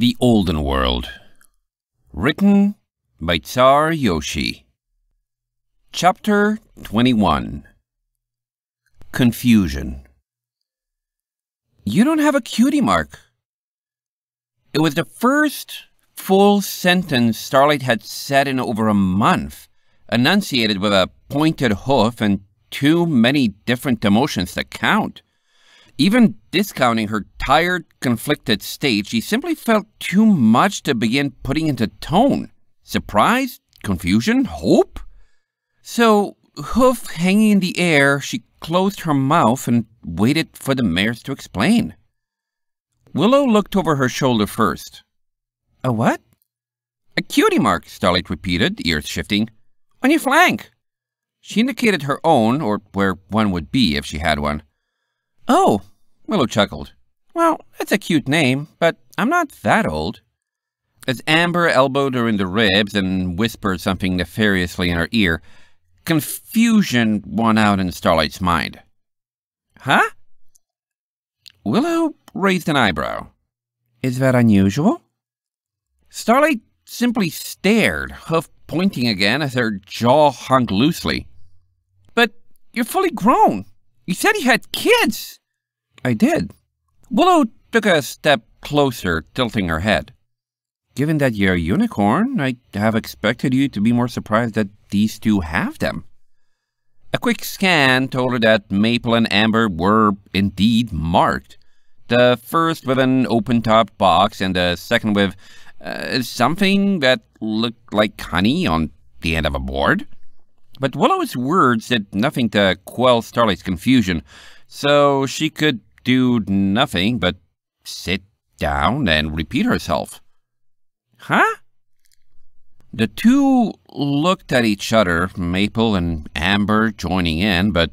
The Olden World. Written by Tsar Yoshi. Chapter 21 Confusion. You don't have a cutie mark. It was the first full sentence Starlight had said in over a month, enunciated with a pointed hoof and too many different emotions to count. Even discounting her tired, conflicted state, she simply felt too much to begin putting into tone. Surprise? Confusion? Hope? So, hoof hanging in the air, she closed her mouth and waited for the mares to explain. Willow looked over her shoulder first. A what? A cutie mark, Starlight repeated, ears shifting. On your flank. She indicated her own, or where one would be if she had one. Oh, Willow chuckled. Well, it's a cute name, but I'm not that old. As Amber elbowed her in the ribs and whispered something nefariously in her ear, confusion won out in Starlight's mind. Huh? Willow raised an eyebrow. Is that unusual? Starlight simply stared, hoof pointing again as her jaw hung loosely. But you're fully grown. You said you had kids. I did. Willow took a step closer, tilting her head. Given that you're a unicorn, I have expected you to be more surprised that these two have them. A quick scan told her that Maple and Amber were indeed marked. The first with an open-topped box and the second with uh, something that looked like honey on the end of a board. But Willow's words did nothing to quell Starlight's confusion, so she could do nothing but sit down and repeat herself. Huh? The two looked at each other, Maple and Amber joining in, but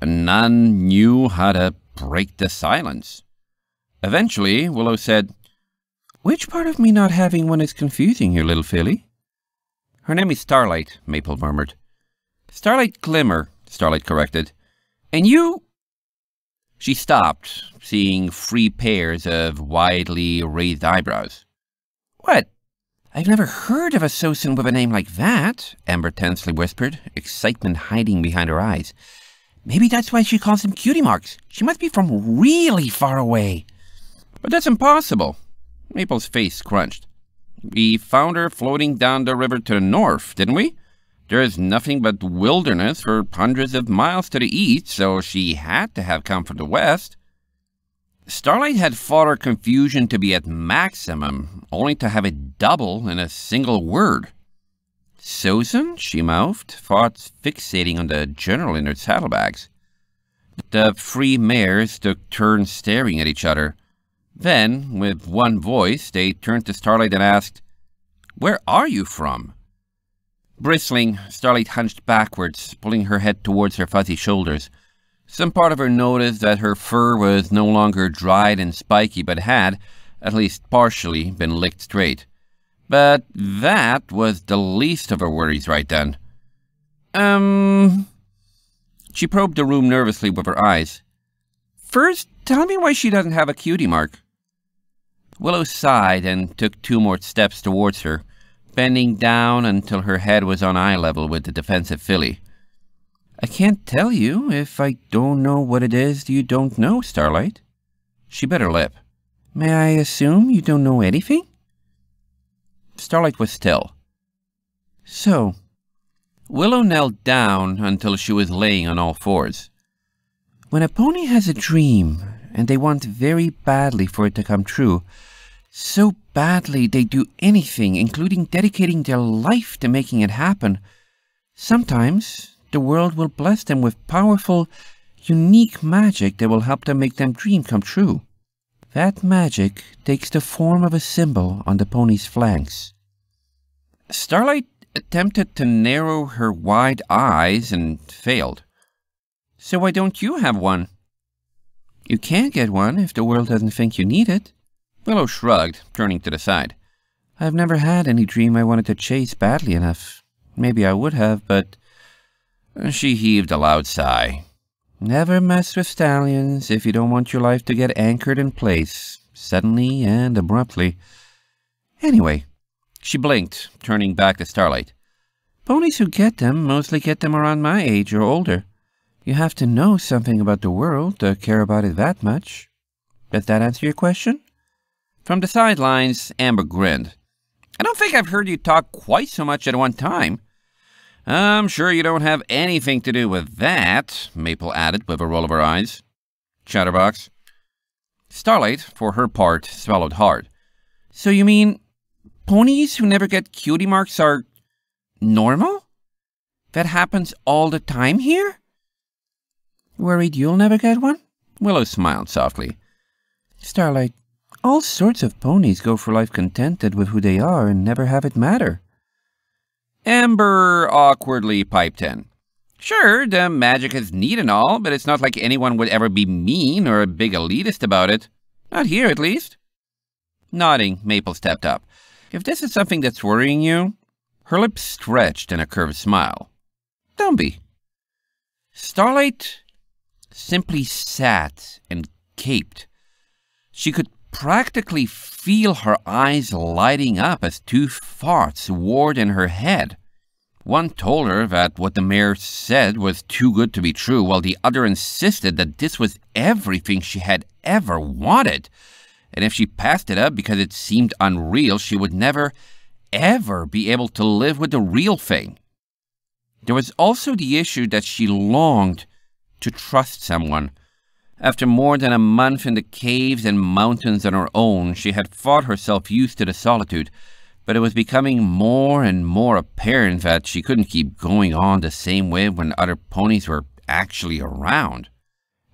none knew how to break the silence. Eventually, Willow said, Which part of me not having one is confusing you, little filly? Her name is Starlight, Maple murmured. Starlight Glimmer, Starlight corrected. And you she stopped, seeing three pairs of widely raised eyebrows. What? I've never heard of a Sosin with a name like that, Amber tensely whispered, excitement hiding behind her eyes. Maybe that's why she calls him cutie marks. She must be from really far away. But that's impossible. Maple's face crunched. We found her floating down the river to the north, didn't we? There is nothing but wilderness for hundreds of miles to the east, so she had to have come from the west. Starlight had fought her confusion to be at maximum, only to have it double in a single word. Susan, she mouthed, thoughts fixating on the general in her saddlebags. The three mares took turns staring at each other. Then, with one voice, they turned to Starlight and asked, Where are you from? Bristling, Starlight hunched backwards, pulling her head towards her fuzzy shoulders. Some part of her noticed that her fur was no longer dried and spiky, but had, at least partially, been licked straight. But that was the least of her worries right then. Um... She probed the room nervously with her eyes. First, tell me why she doesn't have a cutie mark. Willow sighed and took two more steps towards her bending down until her head was on eye level with the defensive filly. I can't tell you if I don't know what it is you don't know, Starlight. She bit her lip. May I assume you don't know anything? Starlight was still. So, Willow knelt down until she was laying on all fours. When a pony has a dream, and they want very badly for it to come true, so badly they do anything, including dedicating their life to making it happen. Sometimes the world will bless them with powerful, unique magic that will help them make their dream come true. That magic takes the form of a symbol on the pony's flanks. Starlight attempted to narrow her wide eyes and failed. So why don't you have one? You can't get one if the world doesn't think you need it. Willow shrugged, turning to the side. I've never had any dream I wanted to chase badly enough. Maybe I would have, but... She heaved a loud sigh. Never mess with stallions if you don't want your life to get anchored in place, suddenly and abruptly. Anyway, she blinked, turning back to Starlight. Ponies who get them mostly get them around my age or older. You have to know something about the world to care about it that much. Does that answer your question? From the sidelines, Amber grinned. I don't think I've heard you talk quite so much at one time. I'm sure you don't have anything to do with that, Maple added with a roll of her eyes. Chatterbox. Starlight, for her part, swallowed hard. So you mean ponies who never get cutie marks are normal? That happens all the time here? Worried you'll never get one? Willow smiled softly. Starlight, all sorts of ponies go for life contented with who they are and never have it matter. Amber awkwardly piped in. Sure, the magic is neat and all, but it's not like anyone would ever be mean or a big elitist about it. Not here, at least. Nodding, Maple stepped up. If this is something that's worrying you, her lips stretched in a curved smile. Don't be. Starlight simply sat and caped. She could practically feel her eyes lighting up as two farts warred in her head. One told her that what the mayor said was too good to be true, while the other insisted that this was everything she had ever wanted. And if she passed it up because it seemed unreal, she would never, ever be able to live with the real thing. There was also the issue that she longed to trust someone, after more than a month in the caves and mountains on her own, she had fought herself used to the solitude, but it was becoming more and more apparent that she couldn't keep going on the same way when other ponies were actually around.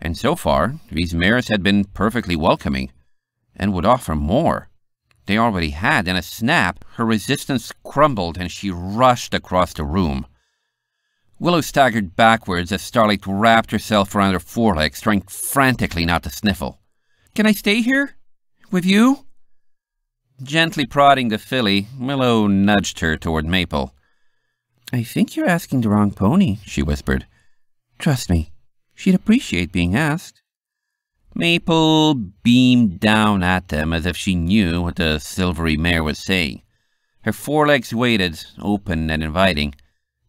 And so far, these mares had been perfectly welcoming, and would offer more. They already had. In a snap, her resistance crumbled and she rushed across the room. Willow staggered backwards as Starlight wrapped herself around her forelegs, trying frantically not to sniffle. Can I stay here? With you? Gently prodding the filly, Willow nudged her toward Maple. I think you're asking the wrong pony, she whispered. Trust me, she'd appreciate being asked. Maple beamed down at them as if she knew what the silvery mare was saying. Her forelegs waited, open and inviting.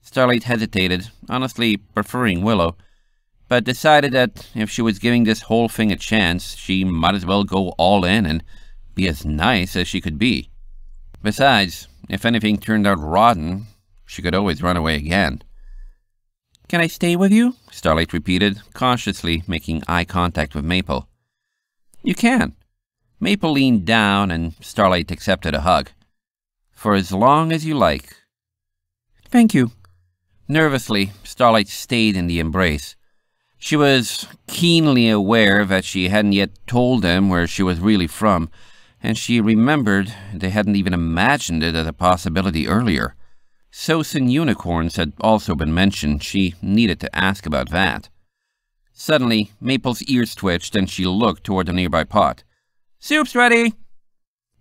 Starlight hesitated, honestly preferring Willow, but decided that if she was giving this whole thing a chance, she might as well go all in and be as nice as she could be. Besides, if anything turned out rotten, she could always run away again. Can I stay with you? Starlight repeated, cautiously making eye contact with Maple. You can. Maple leaned down and Starlight accepted a hug. For as long as you like. Thank you, Nervously, Starlight stayed in the embrace. She was keenly aware that she hadn't yet told them where she was really from, and she remembered they hadn't even imagined it as a possibility earlier. Sosin unicorns had also been mentioned. She needed to ask about that. Suddenly, Maple's ears twitched and she looked toward the nearby pot. Soup's ready!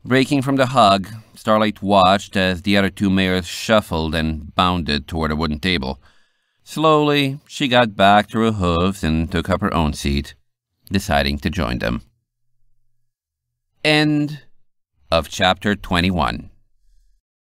Breaking from the hug, Starlight watched as the other two mares shuffled and bounded toward a wooden table. Slowly, she got back to her hooves and took up her own seat, deciding to join them. End of chapter 21